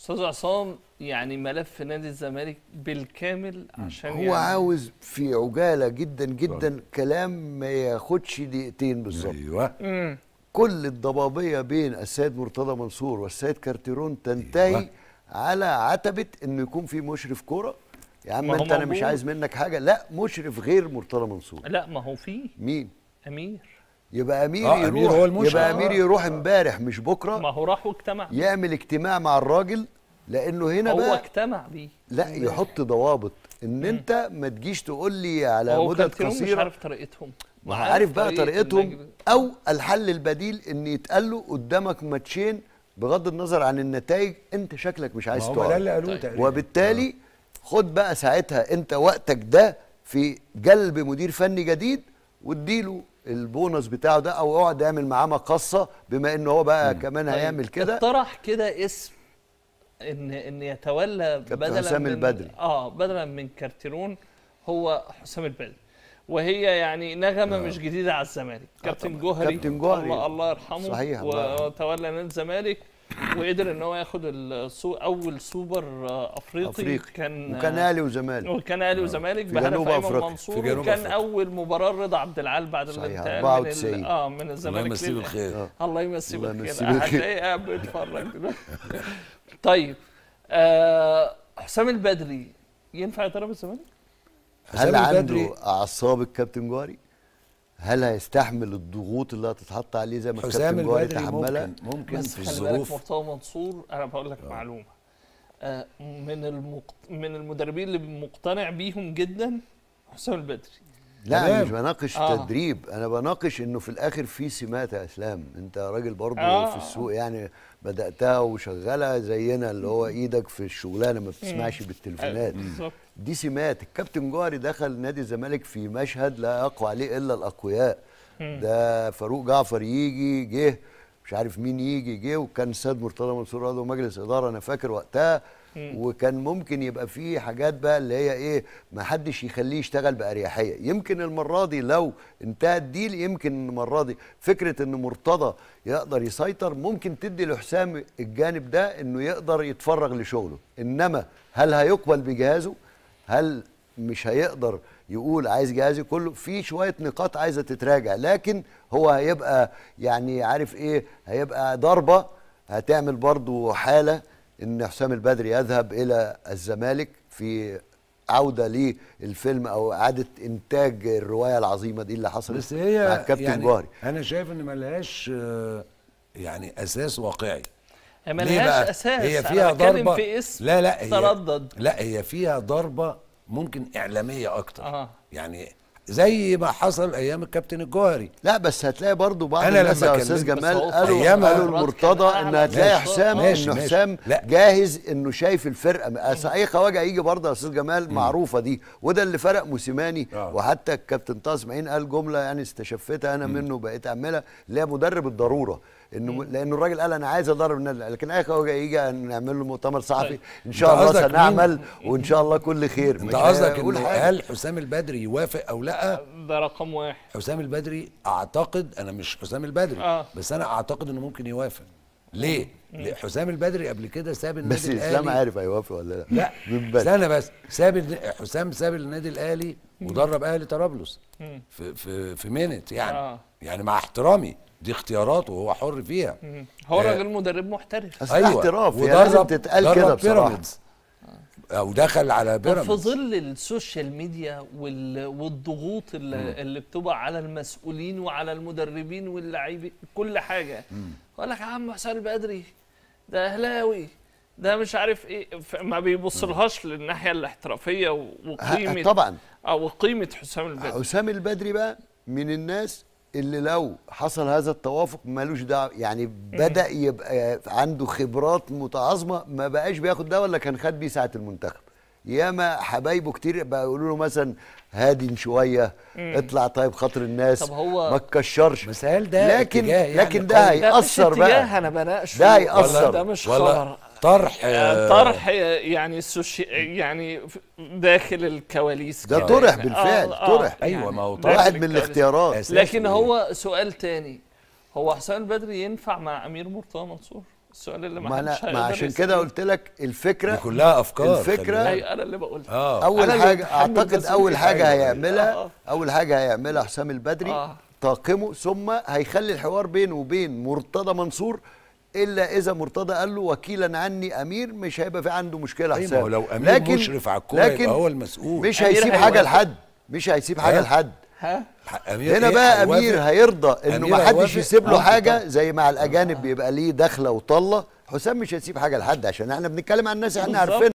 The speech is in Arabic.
استاذ عصام يعني ملف نادي الزمالك بالكامل عشان هو يعني عاوز في عجاله جدا جدا طبعا. كلام ما ياخدش دقيقتين بالظبط ايوه مم. كل الضبابيه بين السيد مرتضى منصور والسيد كارتيرون تنتهي أيوة. على عتبه انه يكون في مشرف كوره يا عم انت انا مش عايز منك حاجه لا مشرف غير مرتضى منصور لا ما هو في مين امير يبقى امير آه يروح أمير هو المشكلة. يبقى امير آه. يروح امبارح مش بكره ما هو راح واجتمع يعمل اجتماع مع الراجل لانه هنا هو بقى هو اجتمع بيه لا يحط ضوابط ان انت ما تجيش تقول لي على مدة قصيره مش عارف طريقتهم ما عارف بقى طريقتهم او الحل البديل ان يتقال له قدامك ماتشين بغض النظر عن النتائج انت شكلك مش عايز تقعد وبالتالي آه. خد بقى ساعتها انت وقتك ده في جلب مدير فني جديد واديله البونص بتاعه ده او اقعد اعمل معاه مقصه بما ان هو بقى مم. كمان طيب، هيعمل كده اقترح كده اسم ان ان يتولى بدلا حسام من البدري اه بدلا من كارتيرون هو حسام البدري وهي يعني نغمه آه. مش جديده على الزمالك آه، كابتن آه جوهري كابتن جوهري الله, الله يرحمه صحيح وتولى نادي الزمالك وقدر ان هو ياخد السو اول سوبر افريقي, أفريقي. كان وكان اهلي وزمالك آه. وكان اهلي وزمالك بهدف ايمن منصور وكان أفريقيا. اول مباراه رضا عبد العال بعد الانتقال من اه من الزمالك الله يمسيه بالخير الله يمسيه بالخير هتلاقيه قاعد بيتفرج طيب آه حسام البدري ينفع ترى الزمالك؟ هل عنده اعصاب الكابتن جوهري؟ هل هيستحمل الضغوط اللي هتتحط عليه زي ما الكابتن جوهر تحملها ممكن, ممكن بس في الظروف بس مرتضى منصور انا بقول لك أوه. معلومه آه من المقت... من المدربين اللي مقتنع بيهم جدا حسام البدري لا انا مش بناقش آه. تدريب انا بناقش انه في الاخر في سمات يا اسلام انت راجل برضه آه. في السوق يعني بداتها وشغاله زينا اللي هو ايدك في الشغلانه ما بتسمعش بالتليفونات آه، دي سمات الكابتن جوهري دخل نادي الزمالك في مشهد لا يقوى عليه الا الاقوياء ده فاروق جعفر يجي جه مش عارف مين يجي جه وكان السيد مرتضى منصور عضو مجلس اداره انا فاكر وقتها وكان ممكن يبقى في حاجات بقى اللي هي ايه ما حدش يخليه يشتغل باريحيه يمكن المره دي لو انتهى الديل يمكن المره دي فكره ان مرتضى يقدر يسيطر ممكن تدي لحسام الجانب ده انه يقدر يتفرغ لشغله انما هل هيقبل بجهازه هل مش هيقدر يقول عايز جهازي كله في شويه نقاط عايزه تتراجع لكن هو هيبقى يعني عارف ايه هيبقى ضربه هتعمل برضو حاله ان حسام البدري يذهب الى الزمالك في عوده للفيلم او اعاده انتاج الروايه العظيمه دي اللي حصلت بس هي مع الكابتن يعني جوهري انا شايف ان ملهاش آه، يعني اساس واقعي ملهاش اساس هي فيها ضربه في اسم لا لا هي تردد لا هي فيها ضربه ممكن اعلاميه اكتر آه. يعني زي ما حصل ايام الكابتن الجوهري لا بس هتلاقي برضو بعض أنا الناس يا استاذ جمال قالوا أيام قالوا المرتضى ان هتلاقي حسام ان حسام جاهز انه شايف الفرقه اي خواجه هيجي برضه يا استاذ جمال معروفه دي وده اللي فرق موسيماني آه. وحتى الكابتن طه اسماعيل قال جمله يعني استشفتها انا منه بقيت اعملها اللي هي مدرب الضروره انه لانه الراجل قال انا عايز اضرب النادي الاهلي لكن اخي يجي نعمل له مؤتمر صحفي طيب. ان شاء الله سنعمل وان شاء الله كل خير انت قصدك هل حسام البدري يوافق او لا ده رقم واحد حسام البدري اعتقد انا مش حسام البدري آه. بس انا اعتقد انه ممكن يوافق ليه؟ حسام البدري قبل كده ساب النادي الاهلي بس اسلام عارف هيوافق ولا لا لا من استنى بس ساب حسام ساب النادي الاهلي ودرب اهلي طرابلس في في في مينت يعني آه. يعني مع احترامي دي اختياراته وهو حر فيها هو آه، راجل مدرب محترف ايوه احتراف ودرب تتقال كده بصراحه آه، دخل على بيراميدز في ظل السوشيال ميديا والضغوط اللي, اللي بتبقى على المسؤولين وعلى المدربين واللاعبين كل حاجه يقول لك يا عم حسام البدري ده اهلاوي ده مش عارف ايه ما بيبصلهاش للناحيه الاحترافيه وقيمه طبعا او آه، قيمه حسام البدري حسام البدري بقى من الناس اللي لو حصل هذا التوافق مالوش دعوه يعني بدا إيه. يبقى عنده خبرات متعاظمه ما بقاش بياخد ده ولا كان خد بيه ساعه المنتخب ياما حبايبه كتير بقى يقولوا له مثلا هادن شويه مم. إيه. اطلع طيب خاطر الناس طب هو ما تكشرش بس ده لكن يعني لكن ده هياثر بقى ده هياثر ده مش خبر طرح آه، آه، طرح آه، يعني السوشي يعني داخل الكواليس ده طرح يعني. بالفعل آه طرح آه ايوه ما هو طرح واحد من الاختيارات لكن هو سؤال تاني هو حسام البدري ينفع مع امير مرتضى منصور السؤال اللي ما انا ما عشان كده قلت لك الفكره كلها افكار الفكره أيوة، انا اللي بقولها آه. اول حاجه اعتقد اول حاجه هيعملها آه. اول حاجه هيعملها حسام البدري آه. طاقمه ثم هيخلي الحوار بينه وبين مرتضى منصور الا اذا مرتضى قال له وكيلا عني امير مش هيبقى في عنده مشكله حساب طيب، أيوة لو امير لكن مشرف على الكوره يبقى هو المسؤول مش هيسيب حاجه لحد مش هيسيب حاجه لحد ها أمير هنا إيه بقى امير هيرضى انه ما حدش يسيب له آه، حاجه زي مع الاجانب بيبقى ليه دخله وطله حسام مش هيسيب حاجه لحد عشان احنا بنتكلم عن الناس احنا عارفينها